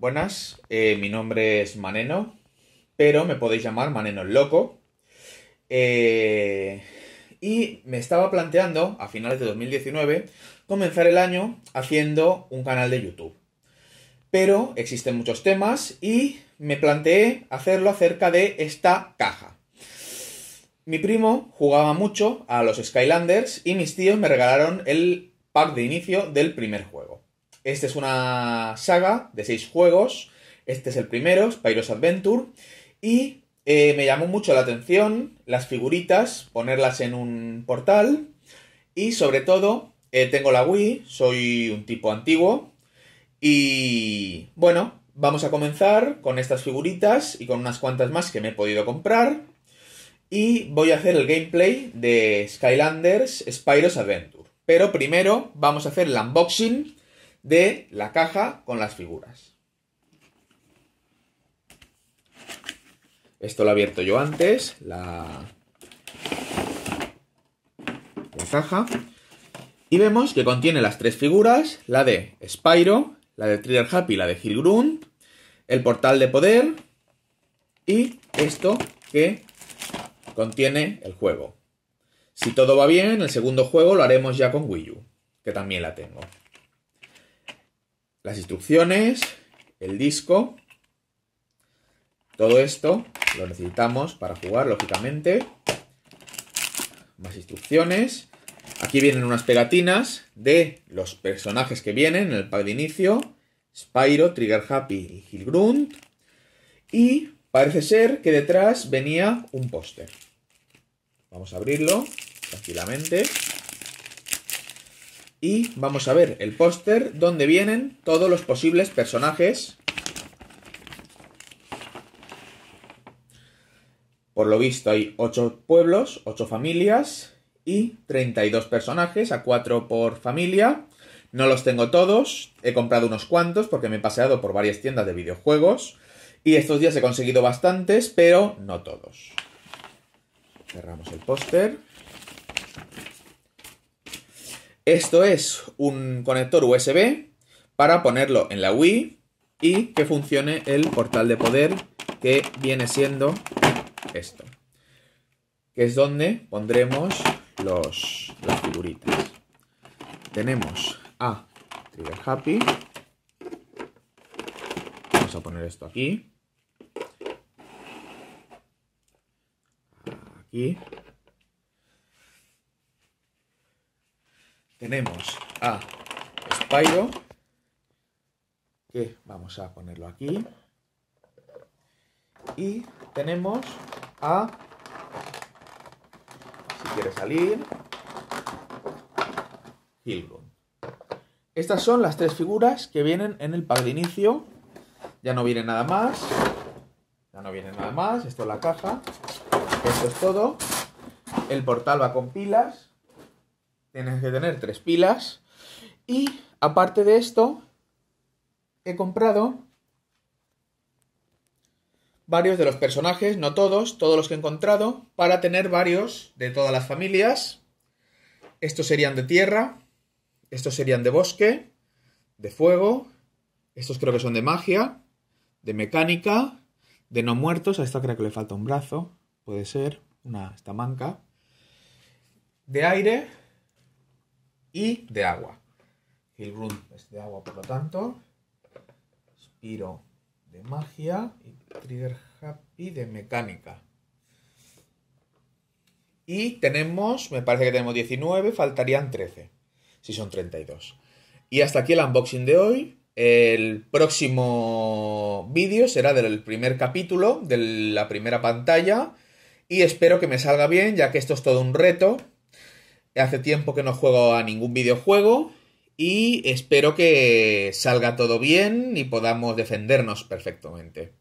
Buenas, eh, mi nombre es Maneno, pero me podéis llamar Maneno el Loco. Eh, y me estaba planteando, a finales de 2019, comenzar el año haciendo un canal de YouTube. Pero existen muchos temas y me planteé hacerlo acerca de esta caja. Mi primo jugaba mucho a los Skylanders y mis tíos me regalaron el pack de inicio del primer juego. Esta es una saga de seis juegos. Este es el primero, Spyro's Adventure. Y eh, me llamó mucho la atención las figuritas, ponerlas en un portal. Y sobre todo, eh, tengo la Wii, soy un tipo antiguo. Y bueno, vamos a comenzar con estas figuritas y con unas cuantas más que me he podido comprar. Y voy a hacer el gameplay de Skylanders Spyro's Adventure. Pero primero vamos a hacer el unboxing de la caja con las figuras. Esto lo he abierto yo antes, la, caja. Y vemos que contiene las tres figuras, la de Spyro, la de Trigger Happy, la de Hilgrund, el portal de poder y esto que contiene el juego. Si todo va bien, el segundo juego lo haremos ya con Wii U, que también la tengo las instrucciones, el disco, todo esto lo necesitamos para jugar, lógicamente. Más instrucciones. Aquí vienen unas pegatinas de los personajes que vienen en el pack de inicio. Spyro, Trigger Happy y Hilgrund. Y parece ser que detrás venía un póster. Vamos a abrirlo tranquilamente. Y vamos a ver el póster donde vienen todos los posibles personajes. Por lo visto hay 8 pueblos, 8 familias y 32 personajes, a 4 por familia. No los tengo todos, he comprado unos cuantos porque me he paseado por varias tiendas de videojuegos y estos días he conseguido bastantes, pero no todos. Cerramos el póster. Esto es un conector USB para ponerlo en la Wii y que funcione el portal de poder que viene siendo esto. Que es donde pondremos los, las figuritas. Tenemos a Trigger Happy. Vamos a poner esto aquí. Aquí. tenemos a Spyro, que vamos a ponerlo aquí, y tenemos a, si quiere salir, Hilgo. Estas son las tres figuras que vienen en el pack de inicio. Ya no viene nada más. Ya no viene nada más. Esto es la caja. Esto es todo. El portal va con pilas tienes que tener tres pilas. Y aparte de esto, he comprado varios de los personajes, no todos, todos los que he encontrado, para tener varios de todas las familias. Estos serían de tierra, estos serían de bosque, de fuego, estos creo que son de magia, de mecánica, de no muertos, a esta creo que le falta un brazo, puede ser, una estamanca, de aire, y de agua. Hilbrun es de agua, por lo tanto. Spiro de magia y Trigger Happy de mecánica. Y tenemos, me parece que tenemos 19, faltarían 13, si son 32. Y hasta aquí el unboxing de hoy. El próximo vídeo será del primer capítulo, de la primera pantalla. Y espero que me salga bien, ya que esto es todo un reto. Hace tiempo que no juego a ningún videojuego y espero que salga todo bien y podamos defendernos perfectamente.